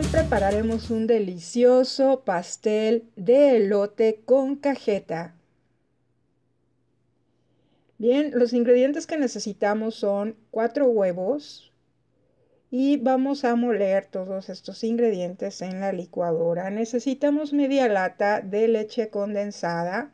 hoy prepararemos un delicioso pastel de elote con cajeta. Bien, los ingredientes que necesitamos son cuatro huevos y vamos a moler todos estos ingredientes en la licuadora. Necesitamos media lata de leche condensada,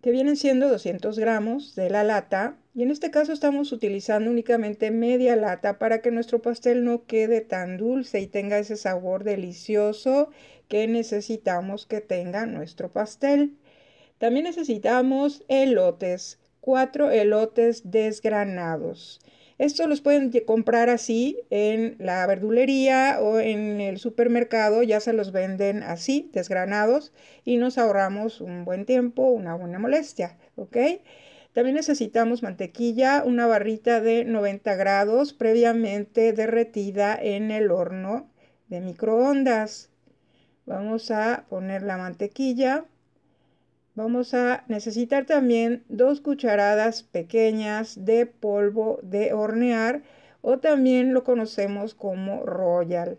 que vienen siendo 200 gramos de la lata, y en este caso estamos utilizando únicamente media lata para que nuestro pastel no quede tan dulce y tenga ese sabor delicioso que necesitamos que tenga nuestro pastel. También necesitamos elotes, cuatro elotes desgranados. Estos los pueden comprar así en la verdulería o en el supermercado, ya se los venden así, desgranados, y nos ahorramos un buen tiempo, una buena molestia, ¿ok? También necesitamos mantequilla, una barrita de 90 grados previamente derretida en el horno de microondas. Vamos a poner la mantequilla. Vamos a necesitar también dos cucharadas pequeñas de polvo de hornear o también lo conocemos como royal.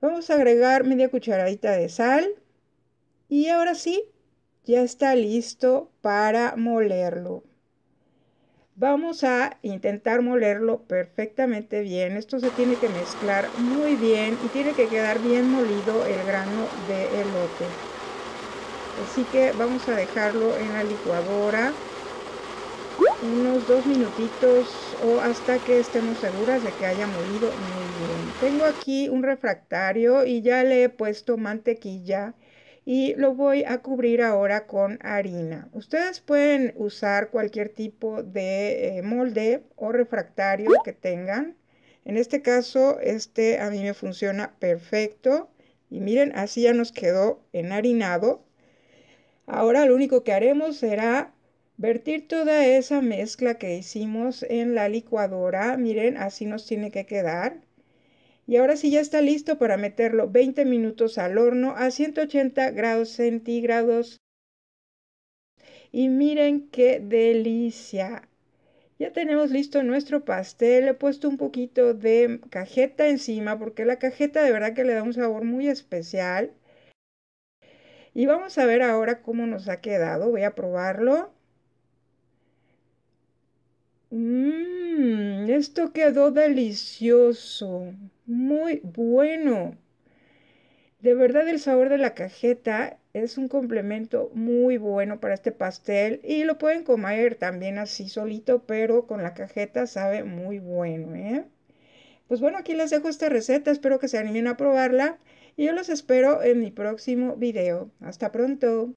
Vamos a agregar media cucharadita de sal y ahora sí ya está listo para molerlo. Vamos a intentar molerlo perfectamente bien. Esto se tiene que mezclar muy bien y tiene que quedar bien molido el grano de elote. Así que vamos a dejarlo en la licuadora unos dos minutitos o hasta que estemos seguras de que haya molido muy bien. Tengo aquí un refractario y ya le he puesto mantequilla y lo voy a cubrir ahora con harina. Ustedes pueden usar cualquier tipo de eh, molde o refractario que tengan. En este caso, este a mí me funciona perfecto. Y miren, así ya nos quedó enharinado. Ahora lo único que haremos será vertir toda esa mezcla que hicimos en la licuadora. Miren, así nos tiene que quedar y ahora sí ya está listo para meterlo 20 minutos al horno a 180 grados centígrados. Y miren qué delicia. Ya tenemos listo nuestro pastel. He puesto un poquito de cajeta encima porque la cajeta de verdad que le da un sabor muy especial. Y vamos a ver ahora cómo nos ha quedado. Voy a probarlo. Esto quedó delicioso, muy bueno. De verdad el sabor de la cajeta es un complemento muy bueno para este pastel y lo pueden comer también así solito, pero con la cajeta sabe muy bueno, ¿eh? Pues bueno, aquí les dejo esta receta, espero que se animen a probarla y yo los espero en mi próximo video. Hasta pronto.